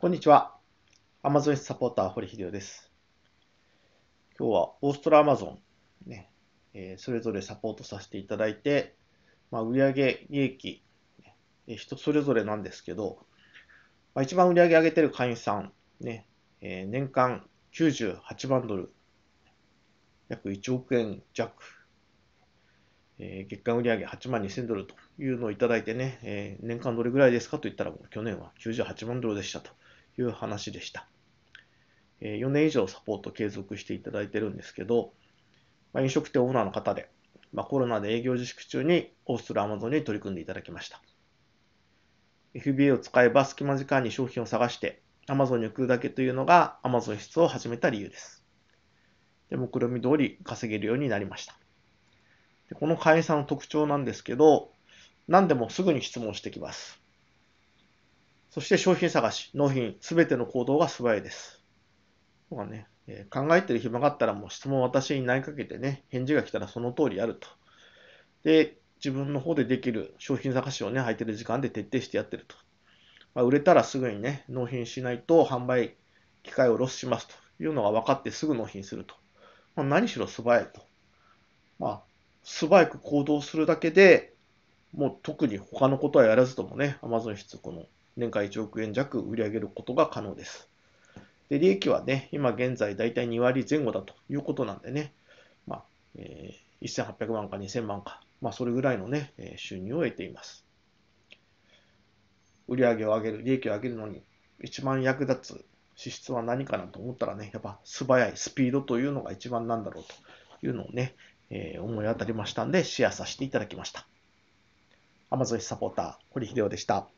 こんにちは。アマゾンサポーター、堀秀夫です。今日はオーストラアマゾン、ねえー、それぞれサポートさせていただいて、まあ、売上利益、えー、人それぞれなんですけど、まあ、一番売上上げてる会員さん、ねえー、年間98万ドル、約1億円弱、えー、月間売上8万2000ドルというのをいただいてね、えー、年間どれぐらいですかと言ったら、去年は98万ドルでしたと。いう話でした。4年以上サポート継続していただいてるんですけど、ま飲食店オーナーの方で、まコロナで営業自粛中にオーストラリアマゾンに取り組んでいただきました。FBA を使えば隙間時間に商品を探してアマゾンに送るだけというのがアマゾン o 室を始めた理由です。で、目論見み通り稼げるようになりました。でこの会員さんの特徴なんですけど、何でもすぐに質問してきます。そして商品探し、納品、すべての行動が素早いです。まあね、えー、考えてる暇があったらもう質問を私に投げかけてね、返事が来たらその通りやると。で、自分の方でできる商品探しをね、入ってる時間で徹底してやってると。まあ、売れたらすぐにね、納品しないと販売機会をロスしますというのが分かってすぐ納品すると。まあ、何しろ素早いと。まあ、素早く行動するだけで、もう特に他のことはやらずともね、Amazon 室この年間1億円弱売り上げることが可能です。で、利益はね、今現在大体2割前後だということなんでね、まあ、えー、1800万か2000万か、まあ、それぐらいのね、収入を得ています。売上を上げる、利益を上げるのに一番役立つ資質は何かなと思ったらね、やっぱ素早いスピードというのが一番なんだろうというのをね、えー、思い当たりましたんで、シェアさせていただきました。Amazon サポーター、堀秀夫でした。